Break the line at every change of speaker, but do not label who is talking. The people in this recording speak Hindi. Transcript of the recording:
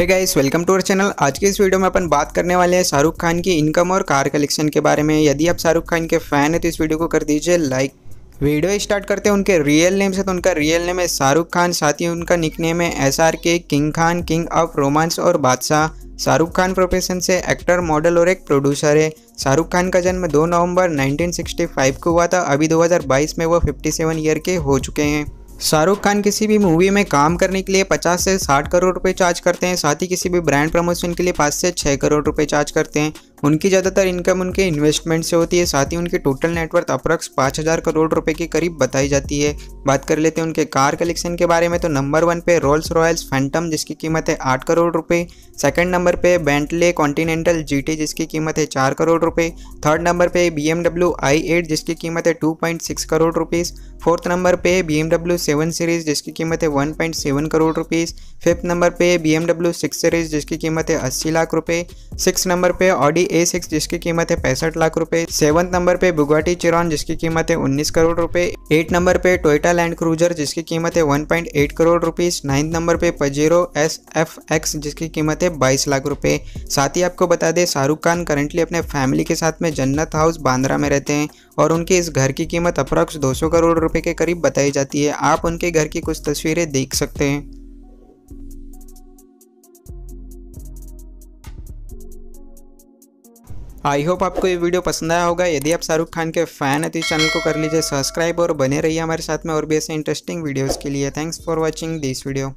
hey guys welcome to our channel आज के इस वीडियो में अपन बात करने वाले हैं शाहरुख खान की इनकम और कार कलेक्शन के बारे में यदि आप शाहरुख खान के फैन हैं तो इस वीडियो को कर दीजिए लाइक वीडियो स्टार्ट करते हैं उनके रियल नेम से तो उनका रियल नेम है शाहरुख खान साथ ही उनका निक नेम है S R K king Khan king of romance और बादशाह शाहरुख खान प्रोफेशन से एक्टर मॉडल और एक प्रोड्यूसर है शाहरुख खान का जन्म दो नवंबर 1965 को हुआ था अभी 2022 में वो 57 ईयर के हो चुके हैं शाहरुख खान किसी भी मूवी में काम करने के लिए 50 से 60 करोड़ रुपए चार्ज करते हैं साथ ही किसी भी ब्रांड प्रमोशन के लिए 5 से 6 करोड़ रुपए चार्ज करते हैं उनकी ज़्यादातर इनकम उनके इन्वेस्टमेंट से होती है साथ ही उनकी टोटल नेटवर्थ अप्रॉक्स पाँच हज़ार करोड़ रुपए के करीब बताई जाती है बात कर लेते हैं उनके कार कलेक्शन के बारे में तो नंबर वन पे रोल्स रॉयल्स फैंटम जिसकी कीमत है आठ करोड़ रुपए सेकंड नंबर पे बेंटले कॉन्टीनेंटल जी जिसकी कीमत है चार करोड़ रुपये थर्ड नंबर पे B M W I eight जिसकी कीमत है two point six crore rupees fourth number पे B M W seven series जिसकी कीमत है one point seven crore rupees fifth number पे B M W six series जिसकी कीमत है अस्सी लाख रुपये सिक्स नंबर पे ऑडी ए सिक्स जिसकी कीमत है पैंसठ लाख रुपए सेवन्थ नंबर पे बुगाटी चिरॉन जिसकी कीमत है उन्नीस करोड़ रुपए एट नंबर पे टोयटा लैंड क्रूजर जिसकी कीमत है one point eight crore rupees ninth number पे पजेरो एस एफ एक्स जिसकी कीमत है बाईस लाख रुपए साथ ही आपको बता दें शाहरुख खान करंटली अपने फैमिली के साथ में जन्नत हाउस बांद्रा में रहते हैं और उनके इस घर की कीमत अप्रॉक्स 200 करोड़ रुपए के करीब बताई जाती है आप उनके घर की कुछ तस्वीरें देख सकते हैं आई होप आपको ये वीडियो पसंद आया होगा यदि आप शाहरुख खान के फैन हैं तो इस चैनल को कर लीजिए सब्सक्राइब और बने रहिए हमारे साथ में और भी ऐसे इंटरेस्टिंग वीडियोज़ के लिए thanks for watching this video